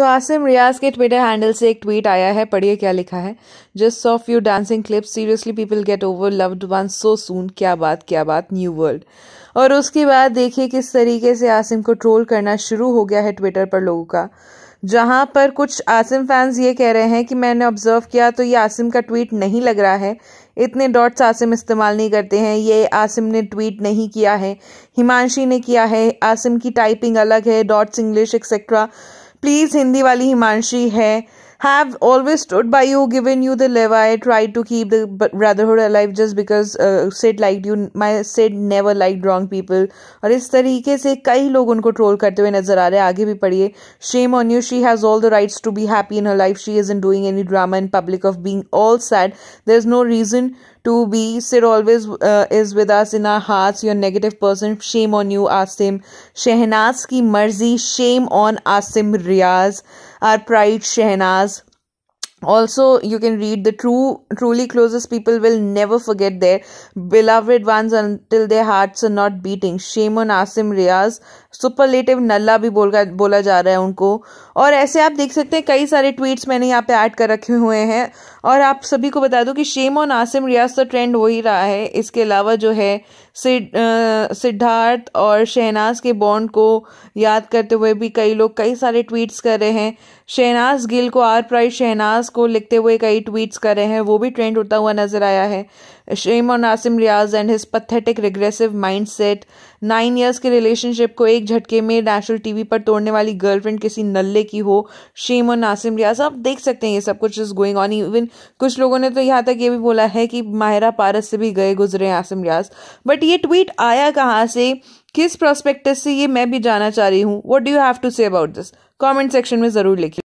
तो आसिम रियाज के Twitter handle से एक ट्वीट आया है पढ़िए क्या लिखा है just of you dancing clip seriously people get over loved one so soon क्या बात क्या बात न्यू वर्ल्ड और उसके बाद देखिए किस तरीके से आसिम को ट्रोल करना शुरू हो गया है ट्विटर पर लोगों का जहां पर कुछ आसिम फैंस ये कह रहे हैं कि मैंने ऑब्जर्व किया तो ये आसिम का ट्वीट नहीं लग रहा है इतने डॉट्स आसिम इस्तेमाल नहीं करते हैं ये आसिम ने ट्वीट नहीं किया है हिमांशी ने किया है आसिम की टाइपिंग अलग है dots English etcetera please Hindi वाली हिमांशी है have always stood by you given you the live I try to keep the brotherhood life just because set like you my set never like wrong people और इस तरीके से कई लोग उनको troll करते हुए नजर आ रहे हैं आगे भी पढ़िए shame on you she has all the rights to be happy in her life she is in doing any drama in public of being all sad there is no reason to be. sir, always uh, is with us in our hearts. Your negative person. Shame on you, Asim. Shehnaz ki marzi. Shame on Asim Riaz. Our pride, Shehnaz also you can read the true truly closest people will never forget their beloved ones until their hearts are not beating shame on asim riaz superlative नल्ला भी बोल बोला जा रहा है उनको और ऐसे आप देख सकते हैं कई सारे ट्वीट्स मैंने यहाँ पे ऐड कर रखे हुए हैं और आप सभी को बता दूं कि शेम और आसिम रियाज तो ट्रेंड हो ही रहा है इसके अलावा जो है सिद्धार्थ और शहनाज के बॉन्ड को याद करते हुए भी कई लोग कई सारे ट्वीट्स कर रहे हैं शहनाज गिल को आर प्राइज शहनाज को लिखते हुए कई ट्वीट्स कर रहे हैं वो भी ट्रेंड होता हुआ नजर आया है शेम और Nasim Riaz and his pathetic regressive mindset nine years के रिलेशनशिप को एक एक झटके में नेशनल टीवी पर तोड़ने वाली गर्लफ्रेंड किसी नल्ले की हो शेम और नासिम रियाज आप देख सकते हैं ये सब कुछ इज गोइंग ऑन इवन कुछ लोगों ने तो यहाँ तक ये भी बोला है कि माहिरा पारस से भी गए गुजरे आसिम रियाज बट ये ट्वीट आया कहाँ से किस प्रोस्पेक्टस से ये मैं भी जाना चाह रही हूँ what do you have to say about this comment section में ज़रूर लिखिए